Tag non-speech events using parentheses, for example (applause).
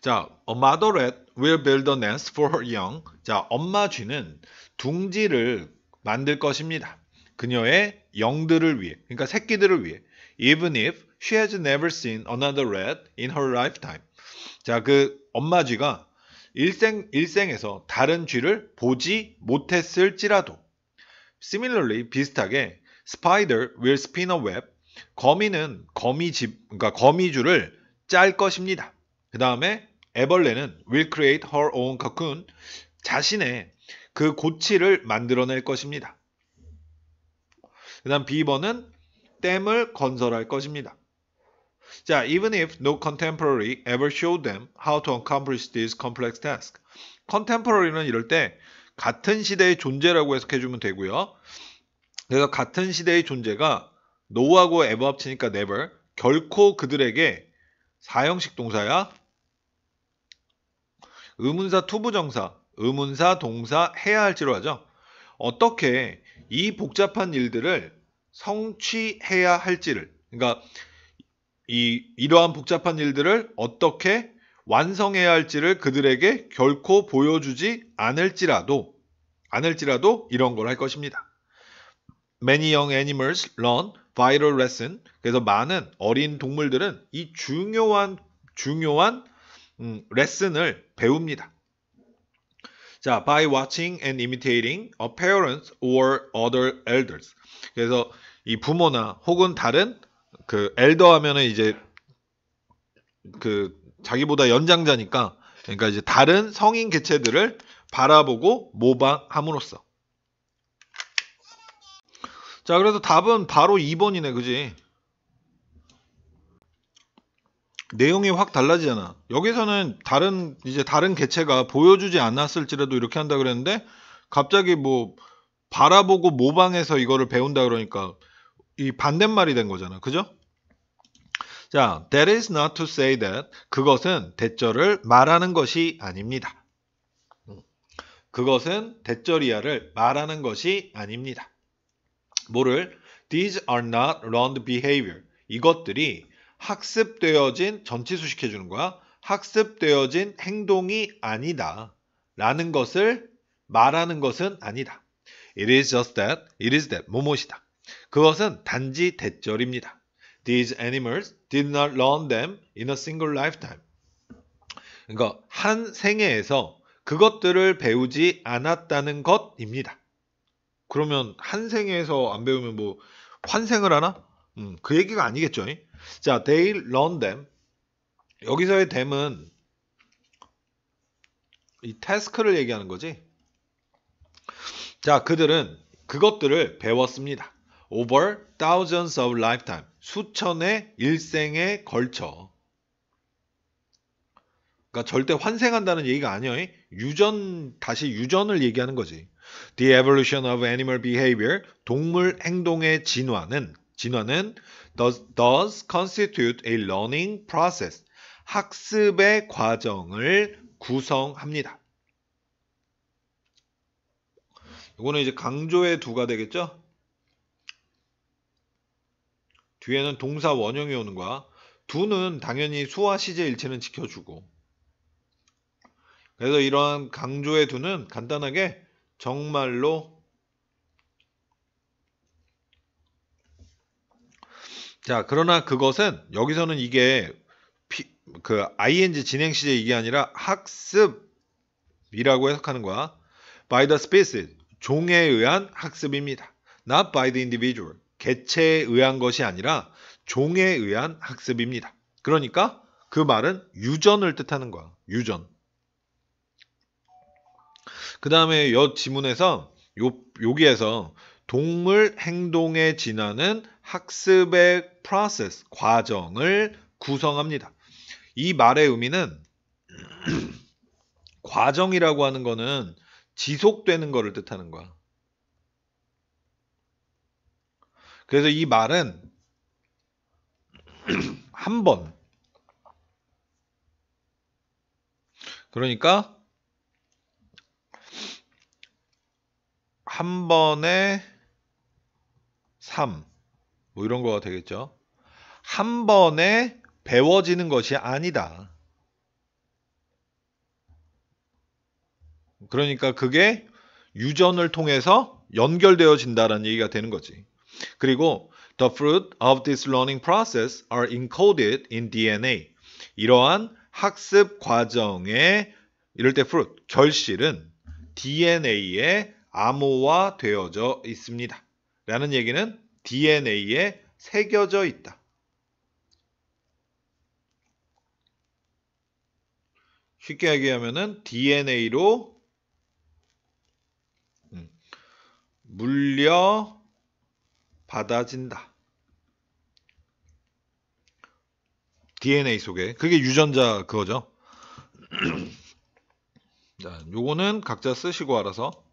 자, a mother rat will build a nest for her young. 자, 엄마 쥐는 둥지를 만들 것입니다. 그녀의 영들을 위해, 그러니까 새끼들을 위해. Even if she has never seen another rat in her lifetime. 자, 그 엄마 쥐가 일생 일생에서 다른 쥐를 보지 못했을지라도. Similarly, 비슷하게 spider will spin a web. 거미는 거미집, 그러니까 거미줄을 짤 것입니다. 그 다음에 애벌레는 will create her own cocoon 자신의 그 고치를 만들어낼 것입니다. 그 다음 B번은 댐을 건설할 것입니다. 자, even if no contemporary ever showed them how to accomplish this complex task. contemporary는 이럴 때 같은 시대의 존재라고 해석해주면 되고요. 그래서 같은 시대의 존재가 no하고 ever 합치니까 never 결코 그들에게 사형식 동사야 의문사 투부정사, 의문사 동사 해야 할지로 하죠. 어떻게 이 복잡한 일들을 성취해야 할지를 그러니까 이 이러한 복잡한 일들을 어떻게 완성해야 할지를 그들에게 결코 보여주지 않을지라도 않을지라도 이런 걸 할 것입니다. Many young animals learn viral lesson. 그래서 많은 어린 동물들은 이 중요한 중요한 음, 레슨을 배웁니다. 자, by watching and imitating a parent or other elders. 그래서 이 부모나 혹은 다른 그 엘더 하면은 이제 그 자기보다 연장자니까 그러니까 이제 다른 성인 개체들을 바라보고 모방함으로써 자 그래서 답은 바로 2번이네 그지 내용이 확 달라지잖아. 여기서는 다른 이제 다른 개체가 보여주지 않았을지라도 이렇게 한다 그랬는데 갑자기 뭐 바라보고 모방해서 이거를 배운다 그러니까 이 반대말이 된 거잖아. 그죠? 자, that is not to say that 그것은 대절을 말하는 것이 아닙니다. 음. 그것은 대절이야를 말하는 것이 아닙니다. 뭐를? These are not r o u n d behavior. 이것들이 학습되어진 전치수식 해주는 거야. 학습되어진 행동이 아니다. 라는 것을 말하는 것은 아니다. It is just that. It is that. 무엇이다. 그것은 단지 대절입니다. These animals did not learn them in a single lifetime. 그러니까 한 생애에서 그것들을 배우지 않았다는 것입니다. 그러면 한 생애에서 안 배우면 뭐 환생을 하나? 음, 그 얘기가 아니겠죠. 자, they l e n them. 여기서의 them은 이 태스크를 얘기하는 거지. 자, 그들은 그것들을 배웠습니다. over thousands of lifetime. 수천의 일생에 걸쳐. 그러니까 절대 환생한다는 얘기가 아니에요. 유전 다시 유전을 얘기하는 거지. The evolution of animal behavior 동물 행동의 진화는 진화는 does, does constitute a learning process. 학습의 과정을 구성합니다. 이거는 이제 강조의 두가 되겠죠? 뒤에는 동사 원형이 오는 거야. 두는 당연히 수와 시제 일체는 지켜주고 그래서 이러한 강조의 두는 간단하게 정말로 자, 그러나 그것은 여기서는 이게 피, 그 ing 진행 시제 이게 아니라 학습이라고 해석하는 거야. by the species 종에 의한 학습입니다. not by the individual 개체에 의한 것이 아니라 종에 의한 학습입니다. 그러니까 그 말은 유전을 뜻하는 거야. 유전. 그 다음에 여 지문에서 요, 여기에서 동물 행동에 지나는 학습의 프로세스, 과정을 구성합니다. 이 말의 의미는 (clears throat) 과정이라고 하는 거는 지속되는 거를 뜻하는 거야. 그래서 이 말은 (clears throat) 한 번. 그러니까 한 번에 3. 뭐 이런 거가 되겠죠. 한 번에 배워지는 것이 아니다. 그러니까 그게 유전을 통해서 연결되어진다라는 얘기가 되는 거지. 그리고 the fruit of this learning process are encoded in DNA. 이러한 학습 과정의 이럴 때 fruit 결실은 DNA에 암호화 되어져 있습니다. 라는 얘기는 DNA에 새겨져 있다. 쉽게 얘기하면 DNA로 음, 물려 받아진다. DNA 속에 그게 유전자 그거죠. (clears throat) 자, 요거는 각자 쓰시고 알아서